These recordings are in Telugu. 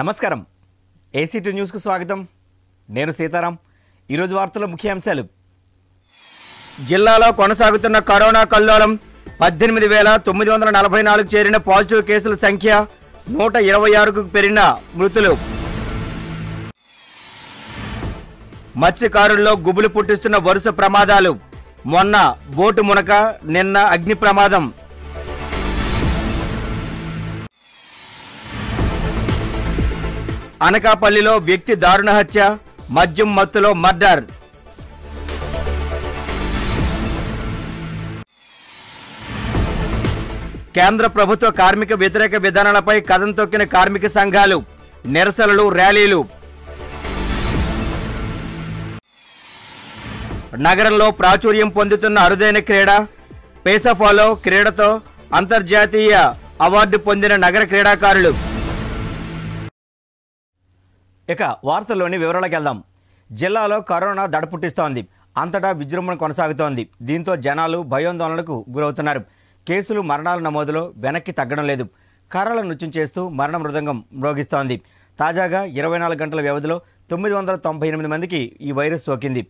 నమస్కారం ఏసీ టూ న్యూస్కు స్వాగతం నేను సీతారాం ఈరోజు వార్తల ముఖ్యాంశాలు జిల్లాలో కొనసాగుతున్న కరోనా కల్లోలం పద్దెనిమిది వేల తొమ్మిది వందల నలభై నాలుగు చేరిన పాజిటివ్ కేసుల సంఖ్య నూట ఇరవై ఆరుకు పెరిగిన మృతులు మత్స్యకారుల్లో గుబులు పుట్టిస్తున్న వరుస ప్రమాదాలు మొన్న బోటు మునక నిన్న అగ్ని ప్రమాదం అనకాపల్లిలో వ్యక్తి దారుణ హత్య మద్యం మత్తులో మర్డర్ కేంద్ర ప్రభుత్వ కార్మిక వ్యతిరేక విధానాలపై కథం తొక్కిన కార్మిక సంఘాలు నిరసనలు ర్యాలీలు నగరంలో ప్రాచుర్యం పొందుతున్న అరుదైన క్రీడ పేసఫాలో క్రీడతో అంతర్జాతీయ అవార్డు పొందిన నగర క్రీడాకారులు ఇక వార్తల్లోని వివరాలకు వెళ్దాం జిల్లాలో కరోనా దడపుట్టిస్తోంది అంతటా విజృంభణ కొనసాగుతోంది దీంతో జనాలు భయోందోళనలకు గురవుతున్నారు కేసులు మరణాల నమోదులో వెనక్కి తగ్గడం లేదు కర్రల నృత్యం చేస్తూ మరణ మృదంగం మ్రోగిస్తోంది తాజాగా ఇరవై నాలుగు గంటల వ్యవధిలో తొమ్మిది వందల తొంభై ఎనిమిది మందికి ఈ వైరస్ సోకింది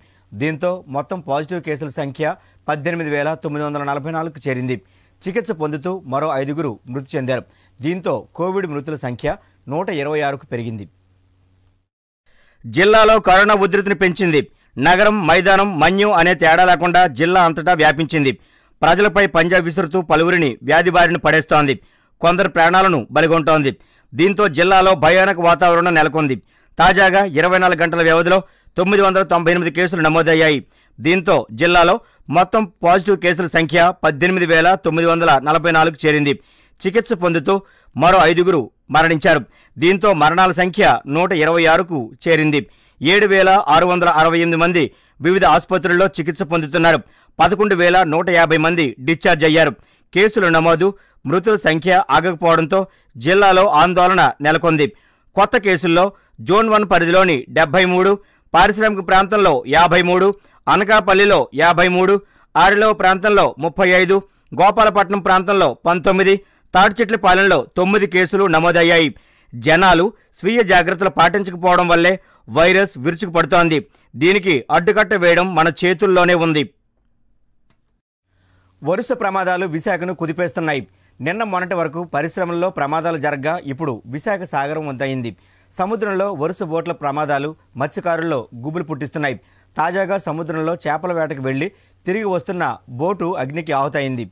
దీంతో మొత్తం పాజిటివ్ కేసుల సంఖ్య పద్దెనిమిది వేల తొమ్మిది వందల నలభై నాలుగుకు చేరింది చికిత్స పొందుతూ మరో ఐదుగురు మృతి చెందారు దీంతో కోవిడ్ మృతుల సంఖ్య నూట ఇరవై ఆరుకు పెరిగింది జిల్లాలో కరోనా ఉధృతిని పెంచింది నగరం మైదానం మన్యం అనే తేడా లేకుండా జిల్లా అంతటా వ్యాపించింది ప్రజలపై పంజా విసురుతూ పలువురిని వ్యాధి బారిన పడేస్తోంది కొందరు ప్రాణాలను బలిగొంటోంది దీంతో జిల్లాలో భయానక వాతావరణం నెలకొంది తాజాగా ఇరవై నాలుగు గంటల వ్యవధిలో తొమ్మిది వందల తొంభై ఎనిమిది కేసులు నమోదయ్యాయి దీంతో జిల్లాలో మొత్తం పాజిటివ్ కేసుల సంఖ్య పద్దెనిమిది వేల తొమ్మిది వందల నలభై నాలుగు చేరింది చికిత్స పొందుతూ మరో ఐదుగురు మరణించారు దీంతో మరణాల సంఖ్య నూట ఇరవై ఆరుకు చేరింది ఏడు వేల ఆరు వందల అరవై ఎనిమిది మంది వివిధ ఆసుపత్రుల్లో చికిత్స పొందుతున్నారు పదకొండు వేల నూట యాభై మంది డిశ్చార్జ్ అయ్యారు కేసుల నమోదు మృతుల సంఖ్య ఆగకపోవడంతో జిల్లాలో ఆందోళన నెలకొంది కొత్త కేసుల్లో జోన్ వన్ పరిధిలోని డెబ్బై మూడు పారిశ్రామిక ప్రాంతంలో యాభై మూడు అనకాపల్లిలో యాభై మూడు ఆరిలో ప్రాంతంలో ముప్పై ఐదు గోపాలపట్నం ప్రాంతంలో పంతొమ్మిది పాలనలో తొమ్మిది కేసులు నమోదయ్యాయి జనాలు స్వీయ జాగ్రత్తలు పాటించకపోవడం వల్లే వైరస్ విరుచుకుపడుతోంది దీనికి అడ్డుకట్ట వేయడం మన చేతుల్లోనే ఉంది వరుస ప్రమాదాలు విశాఖను కుదిపేస్తున్నాయి నిన్న మొన్నటి వరకు పరిశ్రమల్లో ప్రమాదాలు జరగ్గా ఇప్పుడు విశాఖ సాగరం వద్దయింది సముద్రంలో వరుస బోట్ల ప్రమాదాలు మత్స్యకారుల్లో గుబులు పుట్టిస్తున్నాయి తాజాగా సముద్రంలో చేపల వేటకు వెళ్లి తిరిగి వస్తున్న బోటు అగ్నికి ఆహుతయింది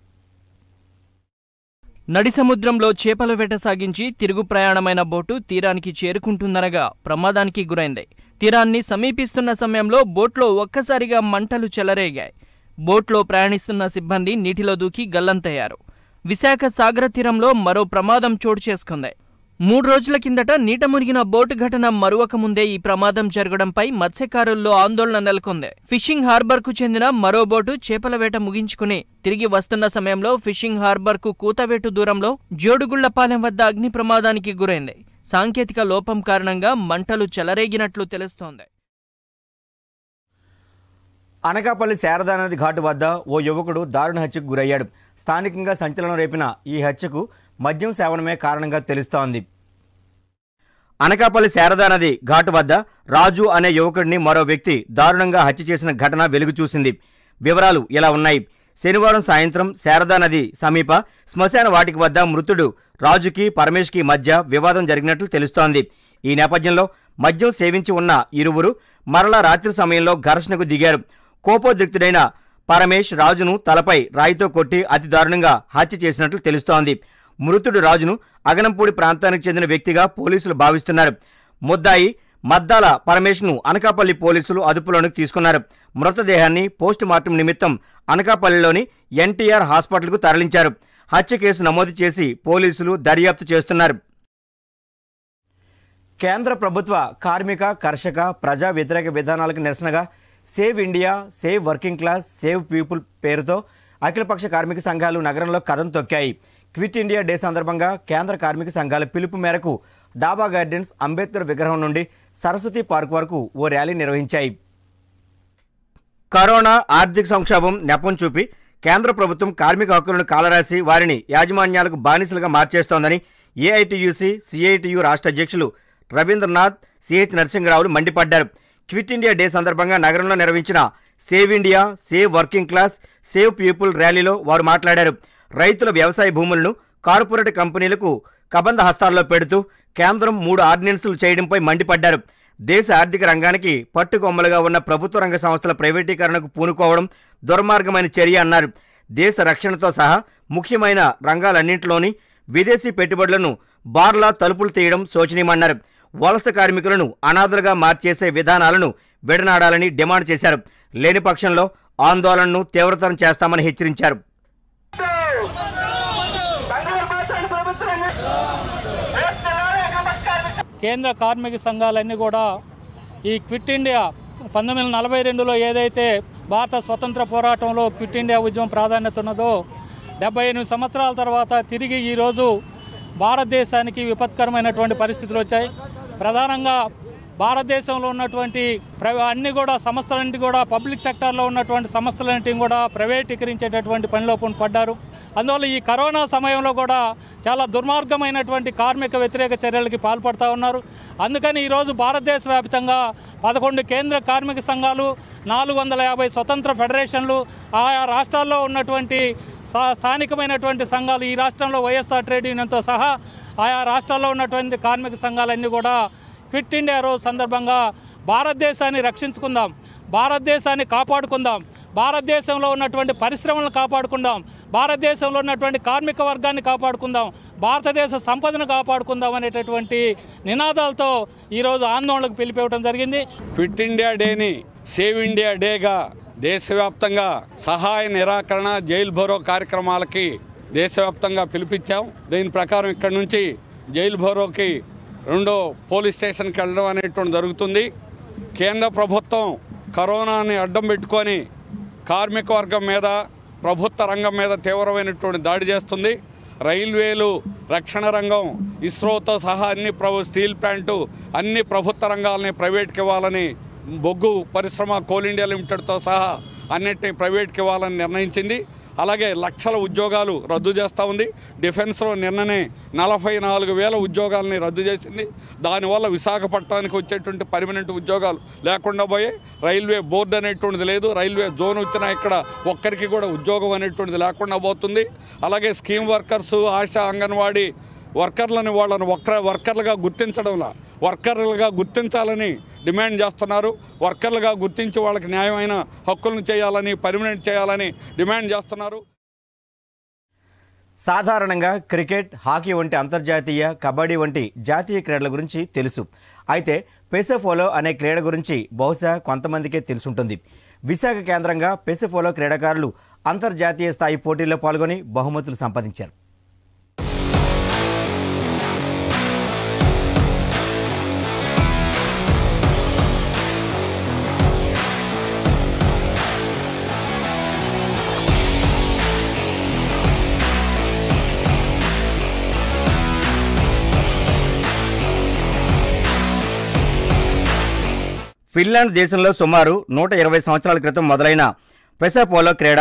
నడిసముద్రంలో చేపల వేట సాగించి తిరుగు ప్రయాణమైన బోటు తీరానికి చేరుకుంటుందనగా ప్రమాదానికి గురైంది తీరాన్ని సమీపిస్తున్న సమయంలో బోట్లో ఒక్కసారిగా మంటలు చెలరేగాయి బోట్లో ప్రయాణిస్తున్న సిబ్బంది నీటిలో దూకి గల్లంతయ్యారు విశాఖ సాగర తీరంలో మరో ప్రమాదం చోటు చేసుకుంది మూడు రోజుల కిందట నీట మునిగిన బోటు ఘటన మరువక ముందే ఈ ప్రమాదం జరగడంపై మత్స్యకారుల్లో ఆందోళన నెలకొంది ఫిషింగ్ హార్బర్ కు చెందిన మరో బోటు చేపల వేట ముగించుకుని తిరిగి వస్తున్న సమయంలో ఫిషింగ్ హార్బర్ కు కూతవేటు దూరంలో జోడుగుళ్లపాలెం వద్ద అగ్ని ప్రమాదానికి గురైంది సాంకేతిక లోపం కారణంగా మంటలు చెలరేగినట్లు తెలుస్తోంది అనకాపల్లి శారదానది ఘాటు వద్ద ఓ యువకుడు దారుణ హత్యకు గురయ్యాడు స్థానికంగా సంచలనం రేపిన ఈ హత్యకు మద్యం సేవనమే కారణంగా తెలుస్తోంది అనకాపల్లి శారదా నది ఘాటు వద్ద రాజు అనే యువకుడిని మరో వ్యక్తి దారుణంగా హత్య చేసిన ఘటన వెలుగు చూసింది వివరాలు ఇలా ఉన్నాయి శనివారం సాయంత్రం శారదా నది సమీప శ్మశాన వాటికి వద్ద మృతుడు రాజుకి పరమేష్కి మధ్య వివాదం జరిగినట్లు తెలుస్తోంది ఈ నేపథ్యంలో మద్యం సేవించి ఉన్న ఇరువురు మరల రాత్రి సమయంలో ఘర్షణకు దిగారు కోపోద్రిక్తుడైన పరమేష్ రాజును తలపై రాయితో కొట్టి అతి దారుణంగా హత్య చేసినట్లు తెలుస్తోంది మృతుడు రాజును అగనంపూడి ప్రాంతానికి చెందిన వ్యక్తిగా పోలీసులు భావిస్తున్నారు ముద్దాయి మద్దాల పరమేష్ను అనకాపల్లి పోలీసులు అదుపులోనికి తీసుకున్నారు మృతదేహాన్ని పోస్టుమార్టం నిమిత్తం అనకాపల్లిలోని ఎన్టీఆర్ హాస్పిటల్కు తరలించారు హత్య కేసు నమోదు చేసి పోలీసులు దర్యాప్తు చేస్తున్నారు కేంద్ర ప్రభుత్వ కార్మిక కర్షక ప్రజా వ్యతిరేక విధానాలకు నిరసనగా save India save working class save people పేరుతో అఖిలపక్ష కార్మిక సంఘాలు నగరంలో కథం తొక్కాయి క్విట్ ఇండియా డే సందర్భంగా కేంద్ర కార్మిక సంఘాల పిలుపు మేరకు డాబా గార్డెన్స్ అంబేద్కర్ విగ్రహం నుండి సరస్వతి పార్క్ వరకు ఓ ర్యాలీ నిర్వహించాయి కరోనా ఆర్థిక సంక్షోభం నెపం చూపి కేంద్ర ప్రభుత్వం కార్మిక హక్కులను కాలరాసి వారిని యాజమాన్యాలకు బానిసలుగా మార్చేస్తోందని ఏఐటీయూసీ సిఐటియు రాష్ట్ర అధ్యక్షులు రవీంద్రనాథ్ సిహెచ్ నరసింహరావులు మండిపడ్డారు క్విట్ ఇండియా డే సందర్భంగా నగరంలో నిర్వహించిన save India save working class save people ర్యాలీలో వారు మాట్లాడారు రైతుల వ్యవసాయ భూములను కార్పొరేట్ కంపెనీలకు కబంద హస్తాల్లో పెడుతూ కేంద్రం మూడు ఆర్డినెన్సులు చేయడంపై మండిపడ్డారు దేశ ఆర్థిక రంగానికి పట్టుకొమ్మలుగా ఉన్న ప్రభుత్వ రంగ సంస్థల ప్రైవేటీకరణకు పూనుకోవడం దుర్మార్గమైన చర్య అన్నారు దేశ రక్షణతో సహా ముఖ్యమైన రంగాలన్నింటిలోని విదేశీ పెట్టుబడులను బార్లా తలుపులు తీయడం శోచనీయమన్నారు వలస కార్మికులను అనాథలుగా మార్చేసే విధానాలను విడనాడాలని డిమాండ్ చేశారు లేని పక్షంలో ఆందోళనను తీవ్రతరం చేస్తామని హెచ్చరించారు కేంద్ర కార్మిక సంఘాలన్నీ కూడా ఈ క్విట్ ఇండియా పంతొమ్మిది వందల నలభై రెండులో ఏదైతే భారత స్వతంత్ర పోరాటంలో క్విట్ ఇండియా ఉద్యమం ప్రాధాన్యత ఉన్నదో డెబ్బై ఎనిమిది సంవత్సరాల తర్వాత తిరిగి ఈరోజు భారతదేశానికి విపత్కరమైనటువంటి పరిస్థితులు వచ్చాయి ప్రధానంగా భారతదేశంలో ఉన్నటువంటి అన్ని కూడా సంస్థలన్నింటి కూడా పబ్లిక్ సెక్టార్లో ఉన్నటువంటి సంస్థలన్నింటినీ కూడా ప్రైవేటీకరించేటటువంటి పనిలో పడ్డారు అందువల్ల ఈ కరోనా సమయంలో కూడా చాలా దుర్మార్గమైనటువంటి కార్మిక వ్యతిరేక చర్యలకి పాల్పడుతూ ఉన్నారు అందుకని ఈరోజు భారతదేశ వ్యాప్తంగా పదకొండు కేంద్ర కార్మిక సంఘాలు నాలుగు వందల యాభై స్వతంత్ర ఫెడరేషన్లు ఆయా రాష్ట్రాల్లో ఉన్నటువంటి స్థానికమైనటువంటి సంఘాలు ఈ రాష్ట్రంలో వైఎస్ఆర్ ట్రేడ్ యూనియన్తో సహా ఆయా రాష్ట్రాల్లో ఉన్నటువంటి కార్మిక సంఘాలన్నీ కూడా క్విట్ ఇండియా రోజు సందర్భంగా భారతదేశాన్ని రక్షించుకుందాం భారతదేశాన్ని కాపాడుకుందాం భారతదేశంలో ఉన్నటువంటి పరిశ్రమలను కాపాడుకుందాం భారతదేశంలో ఉన్నటువంటి కార్మిక వర్గాన్ని కాపాడుకుందాం భారతదేశ సంపదను కాపాడుకుందాం అనేటటువంటి నినాదాలతో ఈరోజు ఆందోళనకు పిలిపివ్వడం జరిగింది క్విట్ ఇండియా డేని సేవ్ ఇండియా డేగా దేశవ్యాప్తంగా సహాయ నిరాకరణ జైలు భరో కార్యక్రమాలకి దేశవ్యాప్తంగా పిలిపించాం దీని ప్రకారం ఇక్కడ నుంచి జైలు భరోకి రెండో పోలీస్ స్టేషన్కి వెళ్ళడం అనేటువంటి జరుగుతుంది కేంద్ర ప్రభుత్వం కరోనాని అడ్డం పెట్టుకొని కార్మిక వర్గం మీద ప్రభుత్వ రంగం మీద తీవ్రమైనటువంటి దాడి చేస్తుంది రైల్వేలు రక్షణ రంగం ఇస్రోతో సహా అన్ని ప్రభు స్టీల్ ప్లాంటు అన్ని ప్రభుత్వ రంగాలని ప్రైవేట్కి ఇవ్వాలని బొగ్గు పరిశ్రమ కోల్ ఇండియా లిమిటెడ్తో సహా అన్నిటినీ ప్రైవేట్కి ఇవ్వాలని నిర్ణయించింది అలాగే లక్షల ఉద్యోగాలు రద్దు చేస్తూ ఉంది డిఫెన్స్లో నిన్ననే నలభై నాలుగు వేల ఉద్యోగాలని రద్దు చేసింది దానివల్ల విశాఖపట్నానికి వచ్చేటువంటి పర్మనెంట్ ఉద్యోగాలు లేకుండా పోయే రైల్వే బోర్డు అనేటువంటిది లేదు రైల్వే జోన్ వచ్చినా ఇక్కడ ఒక్కరికి కూడా ఉద్యోగం అనేటువంటిది లేకుండా పోతుంది అలాగే స్కీమ్ వర్కర్స్ ఆశా అంగన్వాడీ వర్కర్లని వాళ్ళని వర్కర్లుగా గుర్తించడంలా వర్కర్లుగా గుర్తించాలని డిమాండ్ చేస్తున్నారు వర్కర్లుగా గుర్తించి వాళ్ళకి న్యాయమైన హక్కులను చేయాలని పర్మనెంట్ చేయాలని డిమాండ్ చేస్తున్నారు సాధారణంగా క్రికెట్ హాకీ వంటి అంతర్జాతీయ కబడ్డీ వంటి జాతీయ క్రీడల గురించి తెలుసు అయితే పెసఫోలో అనే క్రీడ గురించి బహుశా కొంతమందికే తెలుసుంటుంది విశాఖ కేంద్రంగా పెసఫోలో క్రీడాకారులు అంతర్జాతీయ స్థాయి పోటీల్లో పాల్గొని బహుమతులు సంపాదించారు ఫిన్లాండ్ దేశంలో సుమారు నూట ఇరవై సంవత్సరాల క్రితం మొదలైన పెసాపోలో క్రీడ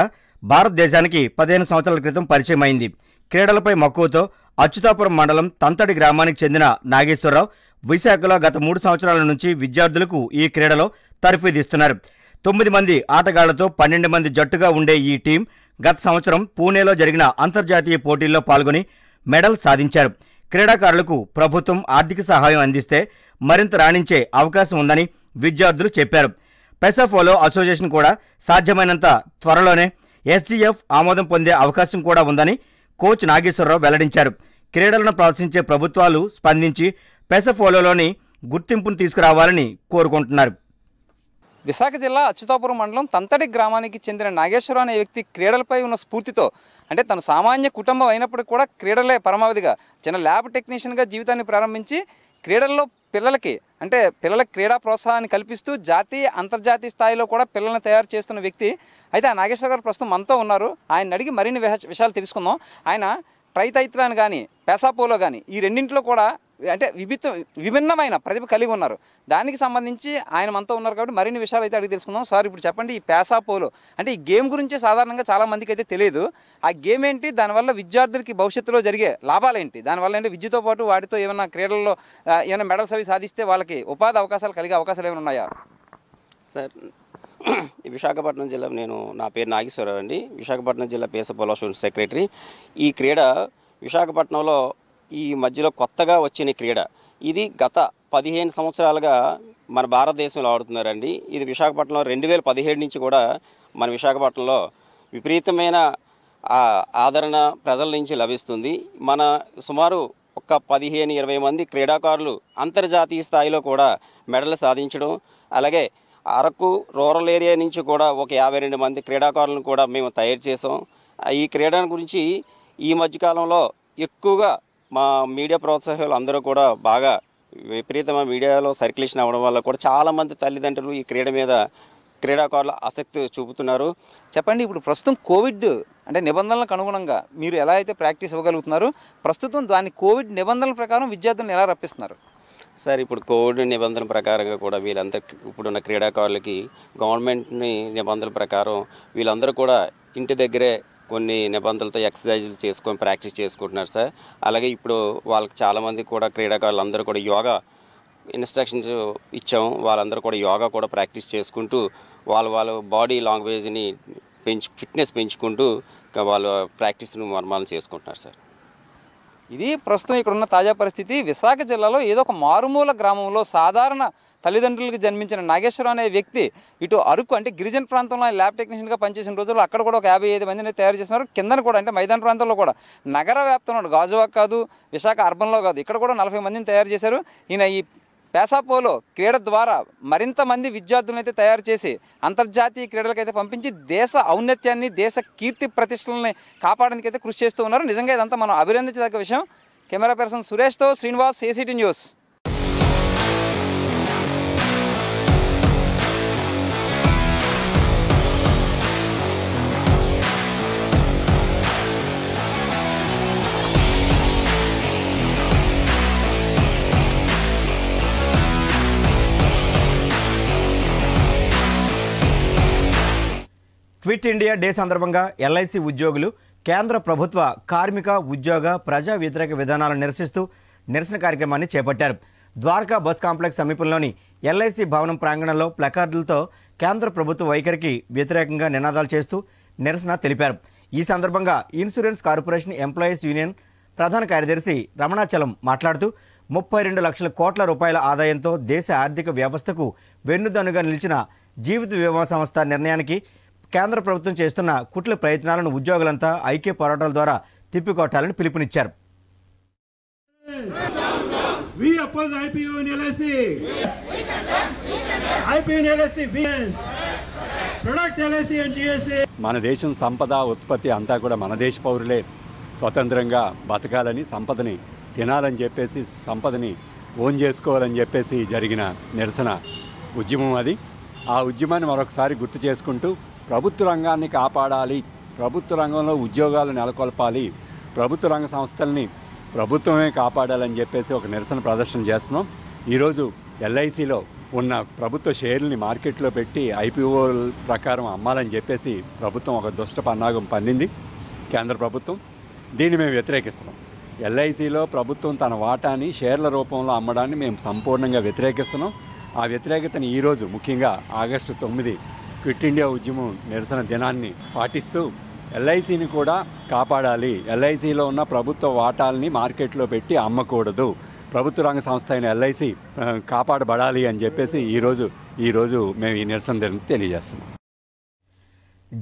భారతదేశానికి పదిహేను సంవత్సరాల క్రితం పరిచయమైంది క్రీడలపై మక్కువతో అచ్యుతాపురం మండలం తంతడి గ్రామానికి చెందిన నాగేశ్వరరావు విశాఖలో గత మూడు సంవత్సరాల నుంచి విద్యార్థులకు ఈ క్రీడలో తర్ఫీదిస్తున్నారు తొమ్మిది మంది ఆటగాళ్లతో పన్నెండు మంది జట్టుగా ఉండే ఈ టీం గత సంవత్సరం పూణేలో జరిగిన అంతర్జాతీయ పోటీల్లో పాల్గొని మెడల్ సాధించారు క్రీడాకారులకు ప్రభుత్వం ఆర్థిక సహాయం అందిస్తే మరింత రాణించే అవకాశం ఉందని విద్యార్థులు చెప్పారు పెసఫోలో అసోసియేషన్ కూడా సాధ్యమైనంత త్వరలోనే ఎస్జీఎఫ్ ఆమోదం పొందే అవకాశం కూడా ఉందని కోచ్ నాగేశ్వరరావు వెల్లడించారు క్రీడలను ప్రోత్సహించే ప్రభుత్వాలు స్పందించి పెసఫోలోని గుర్తింపును తీసుకురావాలని కోరుకుంటున్నారు విశాఖ జిల్లా అచ్యుతాపురం మండలం తంతడి గ్రామానికి చెందిన నాగేశ్వరరావు అనే వ్యక్తి క్రీడలపై ఉన్న స్ఫూర్తితో అంటే తను సామాన్య కుటుంబం అయినప్పటికీ కూడా క్రీడలే పరమావధిగా చిన్న ల్యాబ్ టెక్నీషియన్గా జీవితాన్ని ప్రారంభించి క్రీడల్లో పిల్లలకి అంటే పిల్లల క్రీడా ప్రోత్సాహాన్ని కల్పిస్తూ జాతీయ అంతర్జాతీయ స్థాయిలో కూడా పిల్లల్ని తయారు చేస్తున్న వ్యక్తి అయితే ఆ నాగేశ్వర గారు ప్రస్తుతం మనతో ఉన్నారు ఆయన అడిగి మరిన్ని విషయాలు తెలుసుకుందాం ఆయన ట్రైతైత్రాన్ని కానీ పెసాపోలో కానీ ఈ రెండింటిలో కూడా అంటే విభిత్త విభిన్నమైన ప్రతిభ కలిగి ఉన్నారు దానికి సంబంధించి ఆయన మనతో ఉన్నారు కాబట్టి మరిన్ని విషయాలు అయితే అడిగి తెలుసుకుందాం సార్ ఇప్పుడు చెప్పండి ఈ పేసా పోలో అంటే ఈ గేమ్ గురించి సాధారణంగా చాలామందికి అయితే తెలియదు ఆ గేమ్ ఏంటి దానివల్ల విద్యార్థులకి భవిష్యత్తులో జరిగే లాభాలు ఏంటి దానివల్ల ఏంటి విద్యతో పాటు వాటితో ఏమైనా క్రీడల్లో ఏమైనా మెడల్స్ అవి సాధిస్తే వాళ్ళకి ఉపాధి అవకాశాలు కలిగే అవకాశాలు ఏమైనా ఉన్నాయా సార్ విశాఖపట్నం జిల్లా నేను నా పేరు నాగేశ్వరరావు అండి విశాఖపట్నం జిల్లా పేసపోలో స్టూడెంట్ సెక్రటరీ ఈ క్రీడ విశాఖపట్నంలో ఈ మధ్యలో కొత్తగా వచ్చిన క్రీడ ఇది గత పదిహేను సంవత్సరాలుగా మన భారతదేశంలో ఆడుతున్నారండి ఇది విశాఖపట్నంలో రెండు వేల పదిహేడు నుంచి కూడా మన విశాఖపట్నంలో విపరీతమైన ఆదరణ ప్రజల నుంచి లభిస్తుంది మన సుమారు ఒక పదిహేను ఇరవై మంది క్రీడాకారులు అంతర్జాతీయ స్థాయిలో కూడా మెడల్ సాధించడం అలాగే అరకు రూరల్ ఏరియా నుంచి కూడా ఒక యాభై రెండు మంది క్రీడాకారులను కూడా మేము తయారు చేసాం ఈ క్రీడల గురించి ఈ మధ్యకాలంలో ఎక్కువగా మా మీడియా ప్రోత్సాహాలు అందరూ కూడా బాగా విపరీతమైన మీడియాలో సర్క్యులేషన్ అవ్వడం వల్ల కూడా చాలామంది తల్లిదండ్రులు ఈ క్రీడ మీద క్రీడాకారుల ఆసక్తి చూపుతున్నారు చెప్పండి ఇప్పుడు ప్రస్తుతం కోవిడ్ అంటే నిబంధనలకు అనుగుణంగా మీరు ఎలా అయితే ప్రాక్టీస్ ఇవ్వగలుగుతున్నారు ప్రస్తుతం దాని కోవిడ్ నిబంధనల ప్రకారం విద్యార్థులను ఎలా రప్పిస్తున్నారు సార్ ఇప్పుడు కోవిడ్ నిబంధనల ప్రకారంగా కూడా వీళ్ళంతా ఇప్పుడున్న క్రీడాకారులకి గవర్నమెంట్ని నిబంధనల ప్రకారం వీళ్ళందరూ కూడా ఇంటి దగ్గరే కొన్ని నిబంధనలతో ఎక్సర్సైజులు చేసుకొని ప్రాక్టీస్ చేసుకుంటున్నారు సార్ అలాగే ఇప్పుడు వాళ్ళకి చాలామంది కూడా క్రీడాకారులు అందరూ కూడా యోగా ఇన్స్ట్రక్షన్స్ ఇచ్చాము వాళ్ళందరూ కూడా యోగా కూడా ప్రాక్టీస్ చేసుకుంటూ వాళ్ళు వాళ్ళ బాడీ లాంగ్వేజ్ని పెంచి ఫిట్నెస్ పెంచుకుంటూ వాళ్ళు ప్రాక్టీస్ను మర్మాలను చేసుకుంటున్నారు సార్ ఇది ప్రస్తుతం ఇక్కడ ఉన్న తాజా పరిస్థితి విశాఖ జిల్లాలో ఏదో ఒక మారుమూల గ్రామంలో సాధారణ తల్లిదండ్రులకు జన్మించిన నాగేశ్వరం అనే వ్యక్తి ఇటు అరకు అంటే గిరిజన ప్రాంతంలో ఆయన ల్యాబ్ టెక్నీషియన్గా పనిచేసిన రోజుల్లో అక్కడ కూడా ఒక యాభై ఐదు మందిని తయారు చేసినారు కిందన కూడా అంటే మైదాన ప్రాంతంలో కూడా నగర వ్యాప్తంలో గాజువాక్ కాదు విశాఖ అర్బన్లో కాదు ఇక్కడ కూడా నలభై మందిని తయారు చేశారు ఈయన ఈ పేసాపోలో క్రీడ ద్వారా మరింత మంది విద్యార్థులనైతే తయారు చేసి అంతర్జాతీయ క్రీడలకైతే పంపించి దేశ ఔన్నత్యాన్ని దేశ కీర్తి ప్రతిష్టలని కాపాడడానికి అయితే కృషి చేస్తూ ఉన్నారు నిజంగా ఇదంతా మనం అభినందించదగ్గ విషయం కెమెరా పర్సన్ సురేష్తో Srinivas ACT news quit India day సందర్భంగా ఎల్ఐసి ఉద్యోగులు కేంద్ర ప్రభుత్వ కార్మిక ఉద్యోగ ప్రజా వ్యతిరేక విధానాలను నిరసిస్తూ నిరసన కార్యక్రమాన్ని చేపట్టారు ద్వారకా బస్ కాంప్లెక్స్ సమీపంలోని ఎల్ఐసి భవనం ప్రాంగణంలో ప్లకార్డులతో కేంద్ర ప్రభుత్వ వైఖరికి వ్యతిరేకంగా నినాదాలు చేస్తూ నిరసన తెలిపారు ఈ సందర్భంగా ఇన్సూరెన్స్ కార్పొరేషన్ ఎంప్లాయీస్ యూనియన్ ప్రధాన కార్యదర్శి రమణాచలం మాట్లాడుతూ ముప్పై రెండు లక్షల కోట్ల రూపాయల ఆదాయంతో దేశ ఆర్థిక వ్యవస్థకు వెన్నుదన్నుగా నిలిచిన జీవిత బీమా సంస్థ నిర్ణయానికి కేంద్ర ప్రభుత్వం చేస్తున్న కుట్ల ప్రయత్నాలను ఉద్యోగులంతా ఐక్య పోరాటాల ద్వారా తిప్పికొట్టాలని పిలుపునిచ్చారు e. e, e మన దేశం సంపద ఉత్పత్తి అంతా కూడా మన దేశ పౌరులే స్వతంత్రంగా బతకాలని సంపదని తినాలని చెప్పేసి సంపదని ఓన్ చేసుకోవాలని చెప్పేసి జరిగిన నిరసన ఉద్యమం అది ఆ ఉద్యమాన్ని మరొకసారి గుర్తు చేసుకుంటూ ప్రభుత్వ రంగాన్ని కాపాడాలి ప్రభుత్వ రంగంలో ఉద్యోగాలు నెలకొల్పాలి ప్రభుత్వ రంగ సంస్థల్ని ప్రభుత్వమే కాపాడాలని చెప్పేసి ఒక నిరసన ప్రదర్శన చేస్తున్నాం ఈరోజు ఎల్ఐసిలో ఉన్న ప్రభుత్వ షేర్లని మార్కెట్లో పెట్టి ఐపీఓ ప్రకారం అమ్మాలని చెప్పేసి ప్రభుత్వం ఒక దుష్ట పన్నాగం పన్నింది కేంద్ర ప్రభుత్వం దీన్ని మేము వ్యతిరేకిస్తున్నాం ఎల్ఐసిలో ప్రభుత్వం తన వాటాని షేర్ల రూపంలో అమ్మడాన్ని మేము సంపూర్ణంగా వ్యతిరేకిస్తున్నాం ఆ వ్యతిరేకతను ఈరోజు ముఖ్యంగా ఆగస్టు తొమ్మిది క్విట్ ఇండియా ఉద్యమం నిరసన దినాన్ని పాటిస్తూ ఎల్ఐసిని కూడా కాపాడాలి ఎల్ఐసిలో ఉన్న ప్రభుత్వ వాటాల్ని మార్కెట్లో పెట్టి అమ్మకూడదు ప్రభుత్వ రంగ సంస్థ అయిన ఎల్ఐసి కాపాడబడాలి అని చెప్పేసి ఈరోజు ఈరోజు మేము ఈ నిరసన తెలియజేస్తున్నాం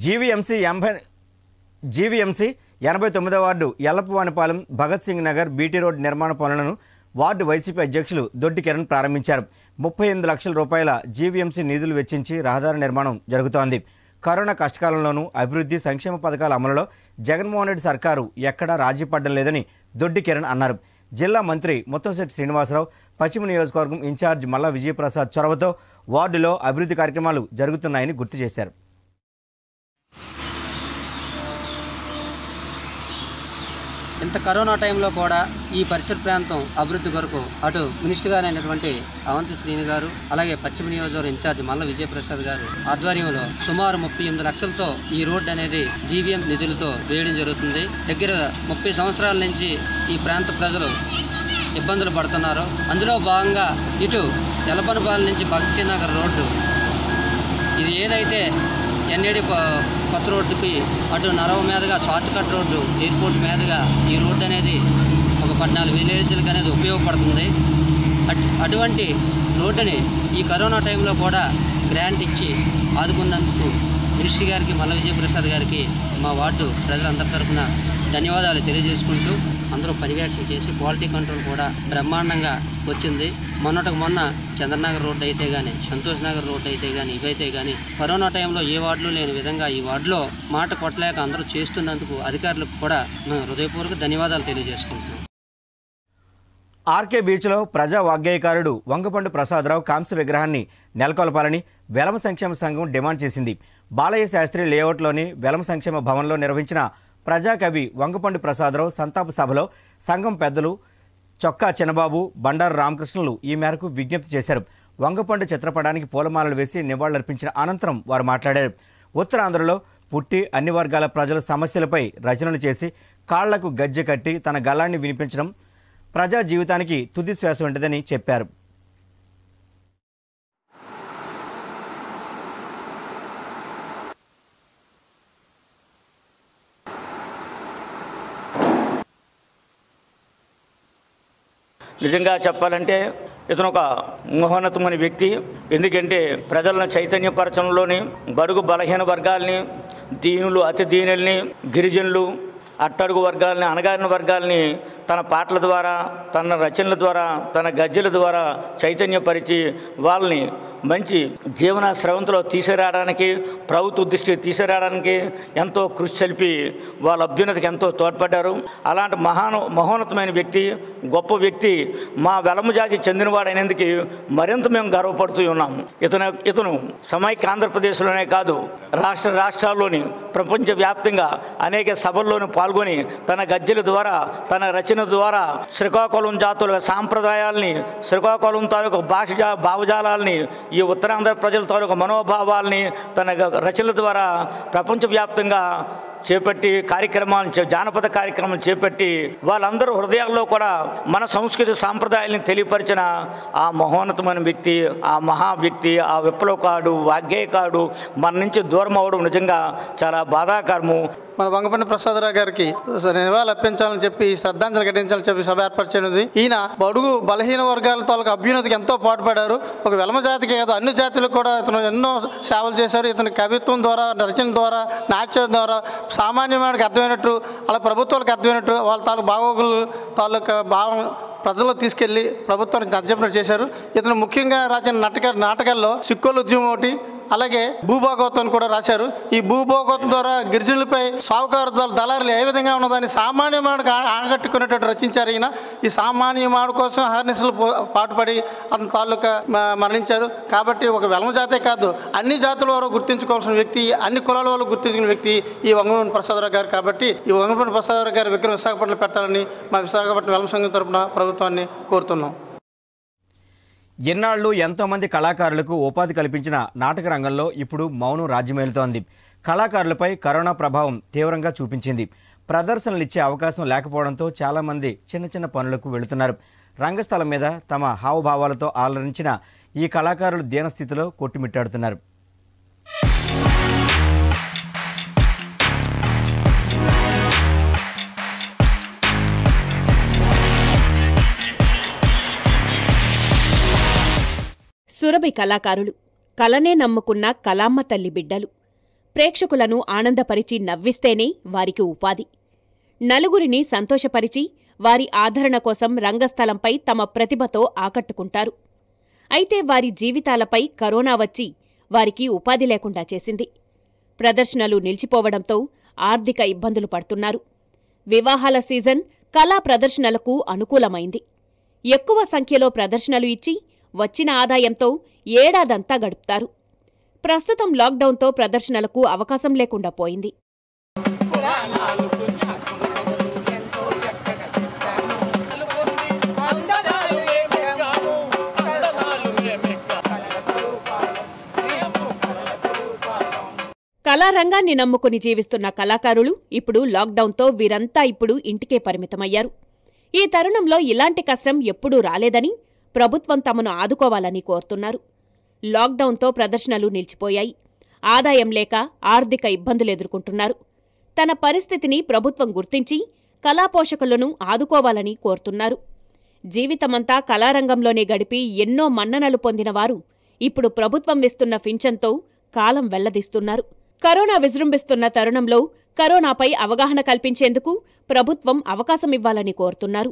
జీవీఎంసీ ఎంభై జీవీఎంసీ ఎనభై తొమ్మిదో ward Ellapavanipalem Bhagat Singh Nagar BT road నిర్మాణ పనులను వార్డు వైసీపీ అధ్యక్షులు దొడ్డి కిరణ్ ప్రారంభించారు ముప్పై ఎనిమిది లక్షల రూపాయల జీవీఎంసీ నిధులు వెచ్చించి రహదారి నిర్మాణం జరుగుతోంది కరోనా కష్టకాలంలోనూ అభివృద్ధి సంక్షేమ పథకాల అమలులో జగన్మోహన్ రెడ్డి సర్కారు ఎక్కడా రాజీ పడడం లేదని దొడ్డి కిరణ్ అన్నారు జిల్లా మంత్రి ముత్తంశెట్టి శ్రీనివాసరావు పశ్చిమ నియోజకవర్గం ఇన్ఛార్జ్ మల్లా విజయప్రసాద్ చొరవతో వార్డులో అభివృద్ధి కార్యక్రమాలు జరుగుతున్నాయని గుర్తు చేశారు ఇంత కరోనా టైంలో కూడా ఈ పరిసర ప్రాంతం అభివృద్ధి కొరకు అటు మినిస్టర్ గారు అయినటువంటి అవంతి శ్రీని గారు అలాగే పశ్చిమ నియోజకవర్గ ఇన్ఛార్జ్ మల్ల విజయప్రసాద్ గారు ఆధ్వర్యంలో సుమారు ముప్పై ఎనిమిది లక్షలతో ఈ రోడ్డు అనేది జీవీఎం నిధులతో వేయడం జరుగుతుంది దగ్గర ముప్పై సంవత్సరాల నుంచి ఈ ప్రాంత ప్రజలు ఇబ్బందులు పడుతున్నారు అందులో భాగంగా ఇటు ఎలపనపాలెం నుంచి బక్షీనగర్ రోడ్డు ఇది ఏదైతే ఎన్ఏడి కొత్త రోడ్డుకి అటు నరవ మీదుగా షార్ట్ కట్ రోడ్డు ఎయిర్పోర్ట్ మీదుగా ఈ రోడ్డు అనేది ఒక పద్నాలుగు విలేజ్లకు అనేది ఉపయోగపడుతుంది అటువంటి రోడ్డుని ఈ కరోనా టైంలో కూడా గ్రాంట్ ఇచ్చి ఆదుకున్నందుకు మినిస్ట్రీ గారికి మల్ల విజయప్రసాద్ గారికి మా వార్డు ప్రజలందరి తరఫున ధన్యవాదాలు తెలియజేసుకుంటూ అందరూ పర్యవేక్షణ చేసి క్వాలిటీ కంట్రోల్ కూడా బ్రహ్మాండంగా వచ్చింది మొన్నటికి మొన్న చంద్రనగర్ రోడ్ అయితే కానీ సంతోష్ నగర్ రోడ్డు అయితే కానీ ఇవైతే కానీ కరోనా టైంలో ఏ వార్డులు లేని విధంగా ఈ వార్డులో మాట కొట్టలేక అందరూ చేస్తున్నందుకు అధికారులకు కూడా మేము హృదయపూర్వక ధన్యవాదాలు తెలియజేసుకుంటున్నాం ఆర్కే బీచ్లో ప్రజా వాగ్గేయకారుడు వంగపండు ప్రసాదరావు కాంస్య విగ్రహాన్ని నెలకొల్పాలని వెలమ సంక్షేమ సంఘం డిమాండ్ చేసింది బాలయ్య శాస్త్రి లేఅవుట్లోని వెలమ సంక్షేమ భవన్లో నిర్వహించిన ప్రజాకవి వంగపండు ప్రసాదరావు సంతాప సభలో సంఘం పెద్దలు చొక్కా చిన్నబాబు బండారు రామకృష్ణులు ఈ మేరకు విజ్ఞప్తి చేశారు వంగపండు చిత్రపటానికి పూలమాలలు వేసి నివాళులర్పించిన అనంతరం వారు మాట్లాడారు ఉత్తరాంధ్రలో పుట్టి అన్ని వర్గాల ప్రజల సమస్యలపై రచనలు చేసి కాళ్లకు గజ్జె కట్టి తన గళాన్ని వినిపించడం ప్రజా జీవితానికి తుది శ్వాస వంటిదని చెప్పారు నిజంగా చెప్పాలంటే ఇతను ఒక మోహోన్నతమైన వ్యక్తి ఎందుకంటే ప్రజలను చైతన్యపరచడంలోని బడుగు బలహీన వర్గాల్ని దీనులు అతి దీనుల్ని గిరిజనులు అట్టడుగు వర్గాలని అణగారిన వర్గాల్ని తన పాటల ద్వారా తన రచనల ద్వారా తన గజ్జల ద్వారా చైతన్యపరిచి వాళ్ళని మంచి జీవన స్రవంతిలో తీసుకురావడానికి ప్రభుత్వ దృష్టి తీసుకురావడానికి ఎంతో కృషి చలిపి వాళ్ళ అభ్యున్నతికి ఎంతో తోడ్పడ్డారు అలాంటి మహాను మహోన్నతమైన వ్యక్తి గొప్ప వ్యక్తి మా చెందినవాడు చెందినవాడైనందుకు మరింత మేము గర్వపడుతూ ఉన్నాము ఇతను ఇతను సమైక్య ఆంధ్రప్రదేశ్లోనే కాదు రాష్ట్ర రాష్ట్రాల్లోని ప్రపంచవ్యాప్తంగా అనేక సభల్లోనూ పాల్గొని తన గద్యల ద్వారా తన రచన ద్వారా శ్రీకాకుళం జాతుల సాంప్రదాయాల్ని శ్రీకాకుళం తాలూకు భాష భావజాలాల్ని ఈ ఉత్తరాంధ్ర ప్రజలతో తాలూకు మనోభావాల్ని తన రచనల ద్వారా ప్రపంచవ్యాప్తంగా చేపట్టి కార్యక్రమాలను జానపద కార్యక్రమం చేపట్టి వాళ్ళందరూ హృదయాల్లో కూడా మన సంస్కృతి సాంప్రదాయాలను తెలియపరిచిన ఆ మహోన్నతమైన వ్యక్తి ఆ మహా వ్యక్తి ఆ విప్లవకాడు వాగ్గేయకాడు మన నుంచి దూరం అవడం నిజంగా చాలా బాధాకరము మన వంగపల్లి ప్రసాదరావు గారికి నివాళులు అర్పించాలని చెప్పి శ్రద్ధాంజలి ఘటించాలని చెప్పి సభ ఏర్పరచినది ఈయన బడుగు బలహీన వర్గాల తాలూకు అభ్యున్నతికి ఎంతో పాటుపడ్డారు ఒక వెలమ జాతికి కాదు అన్ని జాతులకు కూడా ఇతను ఎన్నో సేవలు చేశారు ఇతని కవిత్వం ద్వారా రచన ద్వారా నాట్యం ద్వారా సామాన్యమైనకి అర్థమైనట్టు అలా ప్రభుత్వాలకు అర్థమైనట్టు వాళ్ళ తాలూకు భావోగులు తాలూకా భావం ప్రజల్లో తీసుకెళ్లి ప్రభుత్వానికి అధ్యక్షులు చేశారు ఇతను ముఖ్యంగా రాసిన నాటక నాటకాల్లో సిక్కోలు ఉద్యమం ఒకటి అలాగే భూభాగవతం కూడా రాశారు ఈ భూభాగవతం ద్వారా గిరిజనులపై సావుకారు దళారులు ఏ విధంగా ఉన్నదని సామాన్య మాడుకు ఆడగట్టుకునేటట్టు రచించారు ఈయన ఈ సామాన్య మాడు కోసం హార్నెస్లు పాటుపడి అతని తాలూకా మరణించారు కాబట్టి ఒక వెలమ జాతే కాదు అన్ని జాతుల వారు గుర్తించుకోవాల్సిన వ్యక్తి అన్ని కులాల వాళ్ళు గుర్తించిన వ్యక్తి ఈ వంగనపూడి ప్రసాదరావు గారు కాబట్టి ఈ వంగనపూడి ప్రసాదరావు గారు విగ్రహం విశాఖపట్నం పెట్టాలని మా విశాఖపట్నం వెలమ సంఘం తరఫున ప్రభుత్వాన్ని కోరుతున్నాం ఎన్నాళ్ళు ఎంతోమంది కళాకారులకు ఉపాధి కల్పించిన నాటక రంగంలో ఇప్పుడు మౌనం రాజ్యమేలుతోంది కళాకారులపై కరోనా ప్రభావం తీవ్రంగా చూపించింది ప్రదర్శనలు ఇచ్చే అవకాశం లేకపోవడంతో చాలామంది చిన్న చిన్న పనులకు వెళుతున్నారు రంగస్థలం మీద తమ హావభావాలతో ఆలరించిన ఈ కళాకారులు దీనస్థితిలో కొట్టుమిట్టాడుతున్నారు నలభై కళాకారులు కలనే నమ్ముకున్న కలామ్మ తల్లి బిడ్డలు ప్రేక్షకులను ఆనందపరిచి నవ్విస్తేనే వారికి ఉపాధి నలుగురిని సంతోషపరిచి వారి ఆదరణ కోసం రంగస్థలంపై తమ ప్రతిభతో ఆకట్టుకుంటారు అయితే వారి జీవితాలపై కరోనా వచ్చి వారికి ఉపాధి లేకుండా చేసింది ప్రదర్శనలు నిలిచిపోవడంతో ఆర్థిక ఇబ్బందులు పడుతున్నారు వివాహాల సీజన్ కళా ప్రదర్శనలకు అనుకూలమైంది ఎక్కువ సంఖ్యలో ప్రదర్శనలు ఇచ్చి వచ్చిన ఆదాయంతో ఏడాదంతా గడుపుతారు ప్రస్తుతం లాక్డౌన్తో ప్రదర్శనలకు అవకాశం లేకుండా పోయింది కళారంగాన్ని నమ్ముకుని జీవిస్తున్న కళాకారులు ఇప్పుడు లాక్డౌన్తో వీరంతా ఇప్పుడు ఇంటికే పరిమితమయ్యారు ఈ తరుణంలో ఇలాంటి కష్టం ఎప్పుడూ రాలేదని ప్రభుత్వం తమను ఆదుకోవాలని కోరుతున్నారు లాక్డౌన్తో ప్రదర్శనలు నిలిచిపోయాయి ఆదాయం లేక ఆర్థిక ఇబ్బందులు ఎదుర్కొంటున్నారు తన పరిస్థితిని ప్రభుత్వం గుర్తించి కళాపోషకులను ఆదుకోవాలని కోరుతున్నారు జీవితమంతా కళారంగంలోనే గడిపి ఎన్నో మన్ననలు పొందినవారు ఇప్పుడు ప్రభుత్వం వేస్తున్న ఫించన్తో కాలం వెల్లదీస్తున్నారు కరోనా విజృంభిస్తున్న తరుణంలో కరోనాపై అవగాహన కల్పించేందుకు ప్రభుత్వం అవకాశమివ్వాలని కోరుతున్నారు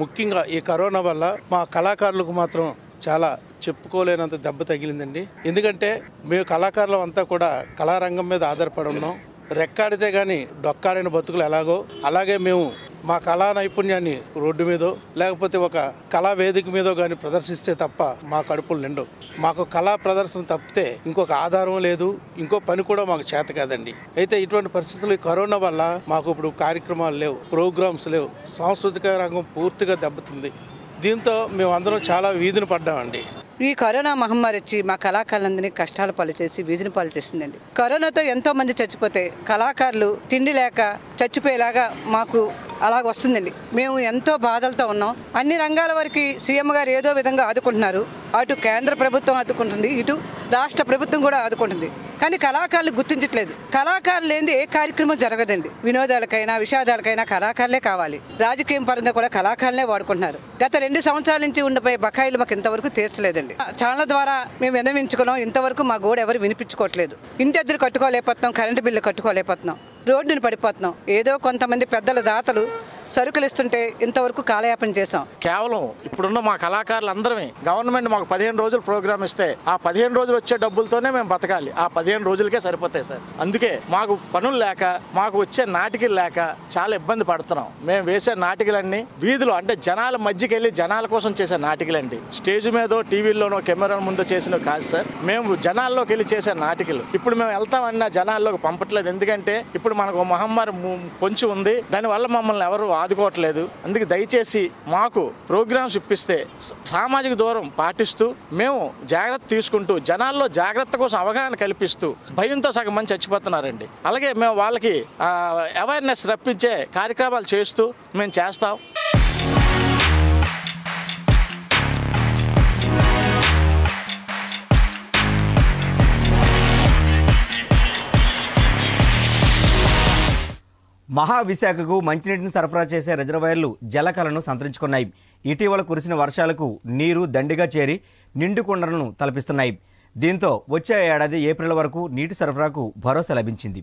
ముఖ్యంగా ఈ కరోనా వల్ల మా కళాకారులకు మాత్రం చాలా చెప్పుకోలేనంత దెబ్బ తగిలిందండి ఎందుకంటే మేము కళాకారులం అంతా కూడా కళారంగం మీద ఆధారపడి ఉన్నాం రెక్కాడితే కానీ డొక్కాడిన బతుకులు ఎలాగో అలాగే మేము మా కళా నైపుణ్యాన్ని రోడ్డు మీద లేకపోతే ఒక కళా వేదిక మీదో కానీ ప్రదర్శిస్తే తప్ప మా కడుపులు నిండు మాకు కళా ప్రదర్శన తప్పితే ఇంకొక ఆధారం లేదు ఇంకో పని కూడా మాకు చేత కాదండి అయితే ఇటువంటి పరిస్థితులు కరోనా వల్ల మాకు ఇప్పుడు కార్యక్రమాలు లేవు ప్రోగ్రామ్స్ లేవు సాంస్కృతిక రంగం పూర్తిగా దెబ్బతింది దీంతో మేమందరం చాలా వీధిని పడ్డామండి ఈ కరోనా మహమ్మారి వచ్చి మా కళాకారులందరినీ కష్టాలు పాలు చేసి వీధిని పాలు చేసిందండి కరోనాతో ఎంతో మంది చచ్చిపోతే కళాకారులు తిండి లేక చచ్చిపోయేలాగా మాకు అలాగ వస్తుందండి మేము ఎంతో బాధలతో ఉన్నాం అన్ని రంగాల వరకు సీఎం గారు ఏదో విధంగా ఆదుకుంటున్నారు అటు కేంద్ర ప్రభుత్వం ఆదుకుంటుంది ఇటు రాష్ట్ర ప్రభుత్వం కూడా ఆదుకుంటుంది కానీ కళాకారులు గుర్తించట్లేదు కళాకారులు లేని ఏ కార్యక్రమం జరగదండి వినోదాలకైనా విషాదాలకైనా కళాకారులే కావాలి రాజకీయం పరంగా కూడా కళాకారులే వాడుకుంటున్నారు గత రెండు సంవత్సరాల నుంచి ఉండిపోయే బకాయిలు మాకు ఇంతవరకు తీర్చలేదండి ఛానల్ ద్వారా మేము వినవించుకున్నాం ఇంతవరకు మా గోడ ఎవరు వినిపించుకోవట్లేదు ఇంటి అద్దెలు కట్టుకోలేకపోతున్నాం కరెంటు బిల్లు కట్టుకోలేకపోతున్నాం రోడ్డును పడిపోతున్నాం ఏదో కొంతమంది పెద్దల దాతలు సరుకులు ఇస్తుంటే ఇంతవరకు కాలయాపన చేశాం కేవలం ఇప్పుడున్న మా కళాకారులు అందరమే గవర్నమెంట్ మాకు పదిహేను రోజులు ప్రోగ్రామ్ ఇస్తే ఆ పదిహేను రోజులు వచ్చే డబ్బులతోనే మేము బతకాలి ఆ పదిహేను రోజులకే సరిపోతాయి సార్ అందుకే మాకు పనులు లేక మాకు వచ్చే నాటికలు లేక చాలా ఇబ్బంది పడుతున్నాం మేము వేసే నాటికలన్నీ వీధులు అంటే జనాల మధ్యకి వెళ్ళి జనాల కోసం చేసే నాటికలండి స్టేజ్ మీద టీవీలోనో కెమెరా ముందు చేసిన కాదు సార్ మేము జనాల్లోకి వెళ్ళి చేసే నాటికలు ఇప్పుడు మేము వెళ్తామన్నా జనాల్లోకి పంపట్లేదు ఎందుకంటే ఇప్పుడు మనకు మహమ్మారి పొంచి ఉంది దానివల్ల మమ్మల్ని ఎవరు ఆదుకోవట్లేదు అందుకే దయచేసి మాకు ప్రోగ్రామ్స్ ఇప్పిస్తే సామాజిక దూరం పాటిస్తూ మేము జాగ్రత్త తీసుకుంటూ జనాల్లో జాగ్రత్త కోసం అవగాహన కల్పిస్తూ భయంతో సగం మంది చచ్చిపోతున్నారండి అలాగే మేము వాళ్ళకి అవేర్నెస్ రప్పించే కార్యక్రమాలు చేస్తూ మేము చేస్తాం మహావిశాఖకు మంచినీటిని సరఫరా చేసే రిజర్వాయర్లు జలకలను సంతరించుకున్నాయి ఇటీవల కురిసిన వర్షాలకు నీరు దండిగా చేరి నిండుకుండలను తలపిస్తున్నాయి దీంతో వచ్చే ఏడాది ఏప్రిల్ వరకు నీటి సరఫరాకు భరోసా లభించింది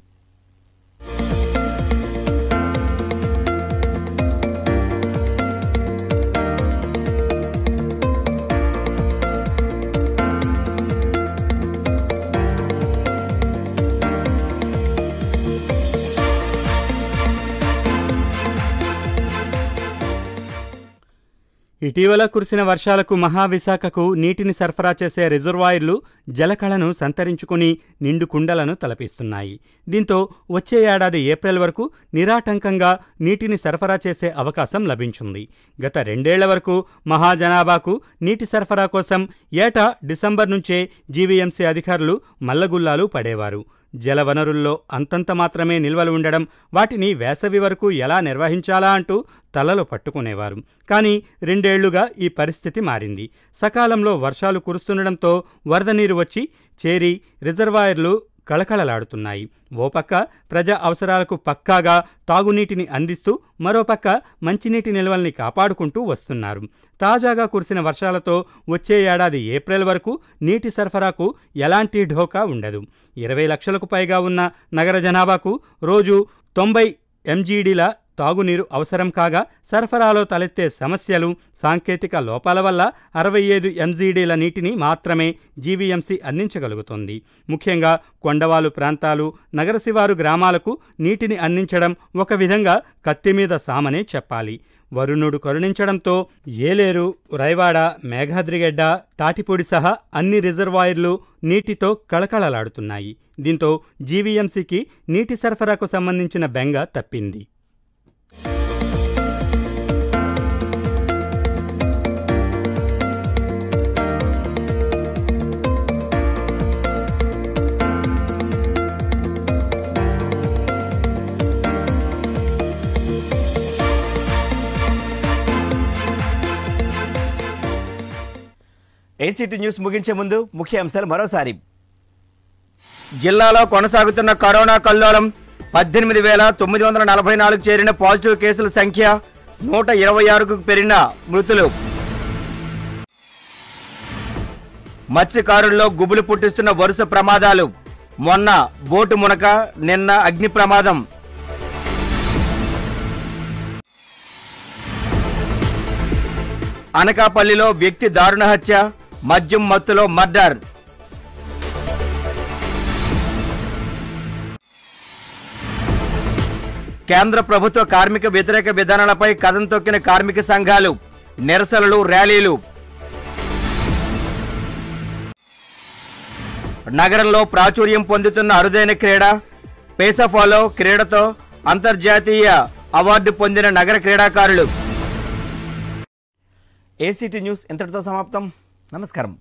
ఇటీవల కురిసిన వర్షాలకు మహావిశాఖకు నీటిని సరఫరా చేసే రిజర్వాయర్లు జలకళను సంతరించుకుని నిండు కుండలను తలపిస్తున్నాయి దీంతో వచ్చే ఏడాది ఏప్రిల్ వరకు నిరాటంకంగా నీటిని సరఫరా చేసే అవకాశం లభించింది గత రెండేళ్ల వరకు మహాజనాభాకు నీటి సరఫరా కోసం ఏటా డిసెంబర్ నుంచే జీవీఎంసీ అధికారులు మల్లగుల్లాలు పడేవారు జలవనరుల్లో అంతంత మాత్రమే నిల్వలు ఉండడం వాటిని వేసవి వరకు ఎలా నిర్వహించాలా అంటూ తలలు పట్టుకునేవారు కానీ రెండేళ్లుగా ఈ పరిస్థితి మారింది సకాలంలో వర్షాలు కురుస్తుండడంతో వరద నీరు వచ్చి చేరి రిజర్వాయర్లు కళకళలాడుతున్నాయి ఓపక్క ప్రజా అవసరాలకు పక్కాగా తాగునీటిని అందిస్తూ మరోపక్క మంచినీటి నిల్వల్ని కాపాడుకుంటూ వస్తున్నారు తాజాగా కురిసిన వర్షాలతో వచ్చే ఏడాది ఏప్రిల్ వరకు నీటి సరఫరాకు ఎలాంటి ఢోకా ఉండదు ఇరవై లక్షలకు పైగా ఉన్న నగర జనాభాకు రోజు తొంభై ఎంజీడీల తాగునీరు అవసరం కాగా సరఫరాలో తలెత్తే సమస్యలు సాంకేతిక లోపాల వల్ల అరవై ఐదు ఎంజీడీల నీటిని మాత్రమే జీవీఎంసీ అందించగలుగుతుంది ముఖ్యంగా కొండవాలు ప్రాంతాలు నగర గ్రామాలకు నీటిని అందించడం ఒక విధంగా కత్తిమీద సామనే చెప్పాలి వరుణుడు కరుణించడంతో ఏలేరు రైవాడ మేఘాద్రిగడ్డ తాటిపూడి సహా అన్ని రిజర్వాయర్లు నీటితో కళకళలాడుతున్నాయి దీంతో జీవీఎంసీకి నీటి సరఫరాకు సంబంధించిన బెంగ తప్పింది సిటీ న్యూస్ ముగించే ముందు ముఖ్య అంశాలు మరోసారి జిల్లాలో కొనసాగుతున్న కరోనా కల్లోలం పద్దెనిమిది వేల తొమ్మిది వందల నలభై నాలుగు చేరిన పాజిటివ్ కేసుల సంఖ్య నూట ఇరవై ఆరుకు పెరిగిన మృతులు మత్స్యకారుల్లో గుబులు పుట్టిస్తున్న వరుస ప్రమాదాలు మొన్న బోటు మునక నిన్న అగ్ని ప్రమాదం అనకాపల్లిలో వ్యక్తి దారుణ హత్య మద్యం మత్తులో మర్డర్ కేంద్ర ప్రభుత్వ కార్మిక వ్యతిరేక విధానాలపై కథం తొక్కిన కార్మిక సంఘాలు నిరసనలు ర్యాలీలు నగరంలో ప్రాచుర్యం పొందుతున్న అరుదైన క్రీడ పేసఫాలో క్రీడతో అంతర్జాతీయ అవార్డు పొందిన నగర క్రీడాకారులు ఏసీటీ న్యూస్ ఇంతటితో సమాప్తం नमस्कार